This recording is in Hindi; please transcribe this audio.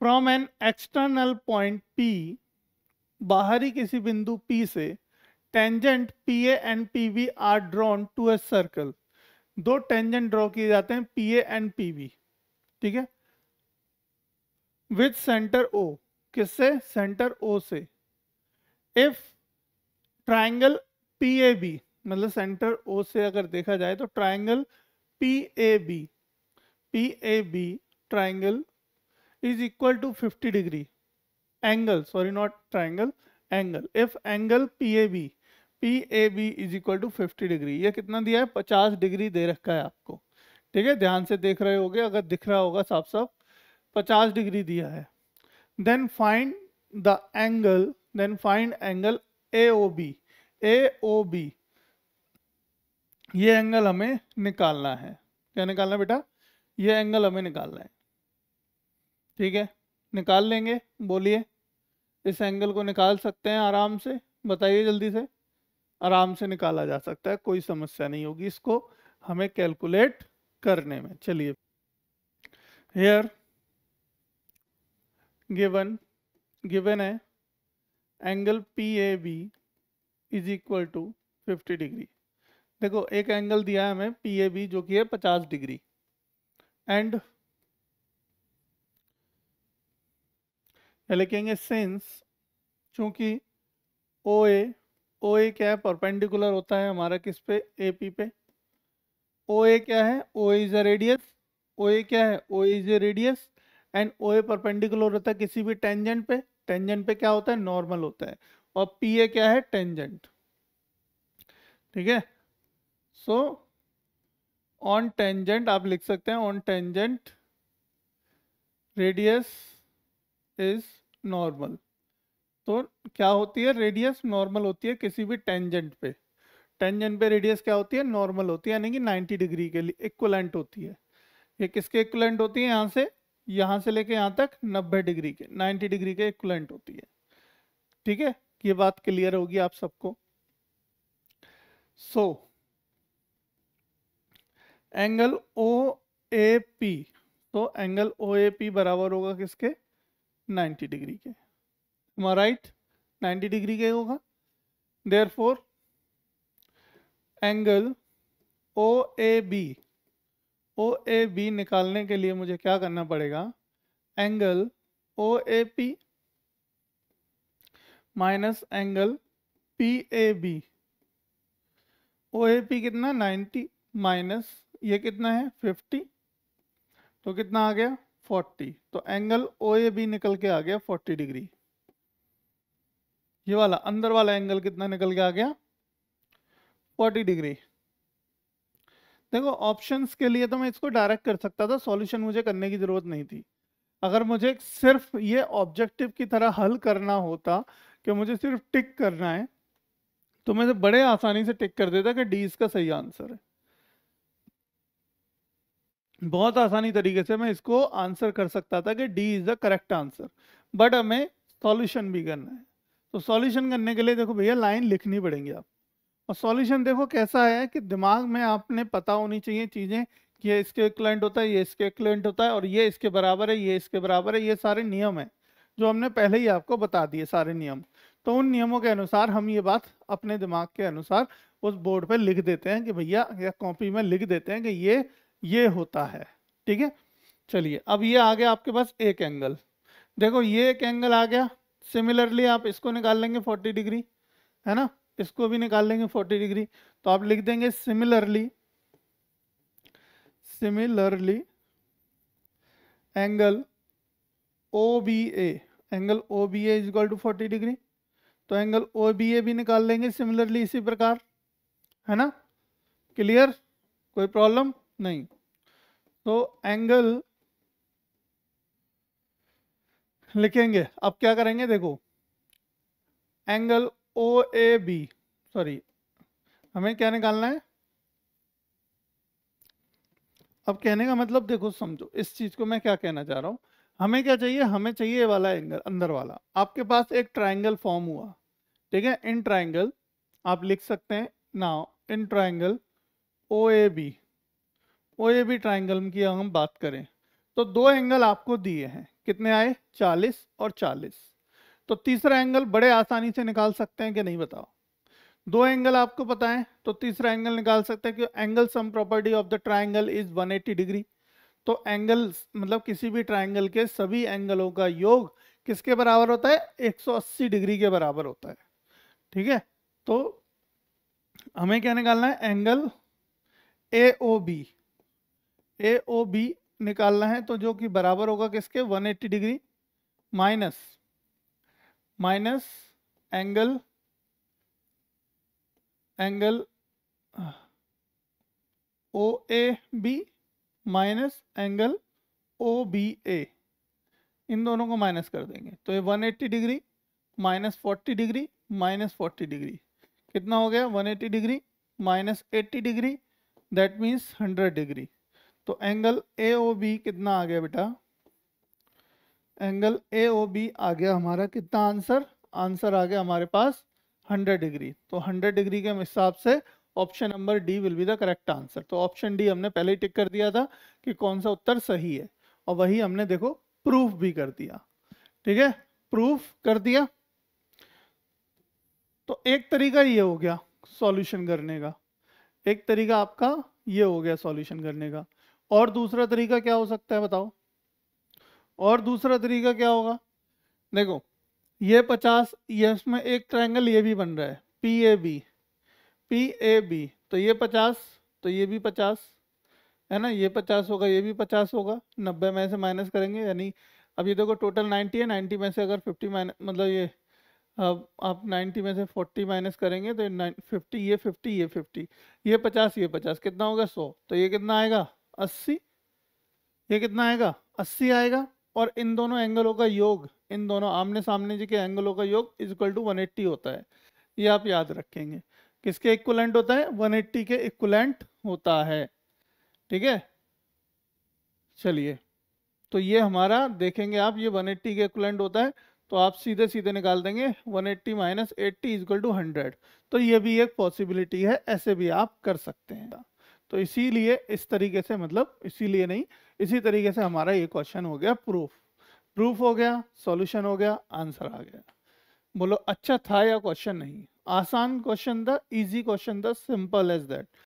from an external point P बाहरी किसी बिंदु पी से tangent P A and P V are drawn to a circle दो टेंजेंट ड्रॉ किए जाते हैं P A and P V ठीक है विथ सेंटर ओ किससे सेंटर ओ से if triangle P A B मतलब सेंटर ओ से अगर देखा जाए तो triangle P A B P A B triangle is equal to fifty degree angle sorry not triangle angle if angle P A B P A B is equal to fifty degree ये कितना दिया है पचास डिग्री दे रखा है आपको ठीक है ध्यान से देख रहे होगे अगर दिख रहा होगा साफ साफ पचास डिग्री दिया है then find the angle then find angle A O B AOB B ये एंगल हमें निकालना है क्या निकालना बेटा ये एंगल हमें निकालना है ठीक है निकाल लेंगे बोलिए इस एंगल को निकाल सकते हैं आराम से बताइए जल्दी से आराम से निकाला जा सकता है कोई समस्या नहीं होगी इसको हमें कैलकुलेट करने में चलिए हेयर गिवन गिवन है angle P A B is equal to fifty degree देखो एक एंगल दिया है हमें पी ए बी जो कि है पचास डिग्री एंड लिखेंगे सिंस चूंकि ओ ए ओ ए क्या है परपेंडिकुलर होता है हमारा किस पे ए पी पे ओ ए क्या है O A is a radius O A क्या है O A is a radius and O A perpendicular होता है किसी भी टेंजेंट पे टेंजेंट पे क्या होता है नॉर्मल होता है और पी ए क्या है टेंजेंट ठीक है सो ऑन टेंजेंट आप लिख सकते हैं on tangent radius is normal तो क्या होती है रेडियस नॉर्मल होती है किसी भी टेंजेंट पे टेंजेंट पे रेडियस क्या होती है नॉर्मल होती है यानी कि 90 डिग्री के लिए इक्वलेंट होती है ये किसके इक्वलेंट होती है यहाँ से यहाँ से लेके यहाँ तक 90 डिग्री के 90 डिग्री के इक्वलेंट होती है ठीक है ये बात क्लियर होगी आप सबको so angle O A P तो एंगल ओ ए पी बराबर होगा किसके 90 डिग्री के हमारा राइट 90 डिग्री के होगा therefore angle O A B O A B निकालने के लिए मुझे क्या करना पड़ेगा angle O A P minus angle P A B O A P कितना 90 माइनस ये कितना है 50 तो कितना आ गया 40 तो एंगल ओ ए बी निकल के आ गया 40 डिग्री ये वाला अंदर वाला एंगल कितना निकल के आ गया 40 डिग्री देखो ऑप्शंस के लिए तो मैं इसको डायरेक्ट कर सकता था सॉल्यूशन मुझे करने की जरूरत नहीं थी अगर मुझे सिर्फ ये ऑब्जेक्टिव की तरह हल करना होता कि मुझे सिर्फ टिक करना है तो मैं बड़े आसानी से टिक कर देता कि डी इसका सही आंसर है बहुत आसानी तरीके से मैं इसको आंसर कर सकता था कि D is the correct answer but हमें सॉल्यूशन भी करना है तो सॉल्यूशन करने के लिए देखो भैया लाइन लिखनी पड़ेंगी आप और सॉल्यूशन देखो कैसा है कि दिमाग में आपने पता होनी चाहिए चीज़ें कि ये इसके क्लाइंट होता है ये इसके क्लाइंट होता है और ये इसके बराबर है ये इसके बराबर है ये सारे नियम हैं जो हमने पहले ही आपको बता दिए सारे नियम तो उन नियमों के अनुसार हम ये बात अपने दिमाग के अनुसार उस बोर्ड पर लिख देते हैं कि भैया या कॉपी में लिख देते हैं कि ये ये होता है ठीक है चलिए अब ये आ गया आपके पास एक एंगल देखो ये एक एंगल आ गया सिमिलरली आप इसको निकाल लेंगे फोर्टी डिग्री है ना इसको भी निकाल लेंगे फोर्टी डिग्री तो आप लिख देंगे similarly similarly angle O B A angle O B A is equal to forty degree तो एंगल ओ बी ए भी निकाल लेंगे सिमिलरली इसी प्रकार है ना क्लियर कोई प्रॉब्लम नहीं तो एंगल लिखेंगे अब क्या करेंगे देखो angle O A B sorry हमें क्या निकालना है अब कहने का मतलब देखो समझो इस चीज को मैं क्या कहना चाह रहा हूं हमें क्या चाहिए हमें चाहिए वाला एंगल अंदर वाला आपके पास एक ट्राइंगल फॉर्म हुआ ठीक है इन ट्राइंगल आप लिख सकते हैं ना in triangle O A B O A B triangle की हम बात करें तो दो एंगल आपको दिए हैं कितने आए 40 और 40 तो तीसरा एंगल बड़े आसानी से निकाल सकते हैं कि नहीं बताओ दो एंगल आपको पता है तो तीसरा एंगल निकाल सकते हैं कि angle sum property of the triangle is 180 degree तो एंगल मतलब किसी भी ट्राइंगल के सभी एंगलों का योग किसके बराबर होता है 180 डिग्री के बराबर होता है ठीक है तो हमें क्या निकालना है angle A O B A O B निकालना है तो जो कि बराबर होगा किसके 180 degree minus minus angle angle O A B minus angle O B A इन दोनों को माइनस कर देंगे तो ये 180 degree minus forty degree minus forty degree कितना हो गया 180 degree minus eighty degree that means 100 degree तो एंगल ए ओ बी कितना आ गया बेटा एंगल ए ओ बी आ गया हमारा कितना आंसर आंसर आ गया हमारे पास 100 डिग्री तो 100 डिग्री के हिसाब से option number D will be the correct answer तो ऑप्शन डी हमने पहले ही टिक कर दिया था कि कौन सा उत्तर सही है और वही हमने देखो प्रूफ भी कर दिया ठीक है प्रूफ कर दिया तो एक तरीका ये हो गया सॉल्यूशन करने का एक तरीका आपका ये हो गया सॉल्यूशन करने का और दूसरा तरीका क्या हो सकता है बताओ और दूसरा तरीका क्या होगा देखो ये पचास ये इसमें एक ट्रायंगल ये भी बन रहा है P A B P A B तो ये पचास तो ये भी पचास है ना ये पचास होगा ये भी पचास होगा नब्बे में से माइनस करेंगे यानी अब ये देखो टोटल नाइन्टी है नाइन्टी में से अगर फिफ्टी माइनस मतलब ये अब आप नाइन्टी में से फोर्टी माइनस करेंगे तो फिफ्टी ये फिफ्टी ये फिफ्टी ये पचास ये पचास कितना होगा सौ तो ये कितना आएगा अस्सी ये कितना आएगा अस्सी आएगा और इन दोनों एंगलों का योग इन दोनों आमने सामने जी के एंगलों का योग इज इक्वल टू वन होता है ये आप याद रखेंगे किसके इक्वलेंट होता है 180 के इक्वलेंट होता है ठीक है चलिए तो ये हमारा देखेंगे आप ये 180 के इक्वलेंट होता है तो आप सीधे सीधे निकाल देंगे 180 eighty minus eighty is equal to hundred तो ये भी एक पॉसिबिलिटी है ऐसे भी आप कर सकते हैं तो इसीलिए इस तरीके से मतलब इसीलिए नहीं इसी तरीके से हमारा ये क्वेश्चन हो गया प्रूफ प्रूफ हो गया सॉल्यूशन हो गया आंसर आ गया बोलो अच्छा था या क्वेश्चन नहीं आसान क्वेश्चन था इजी क्वेश्चन था सिंपल एज दैट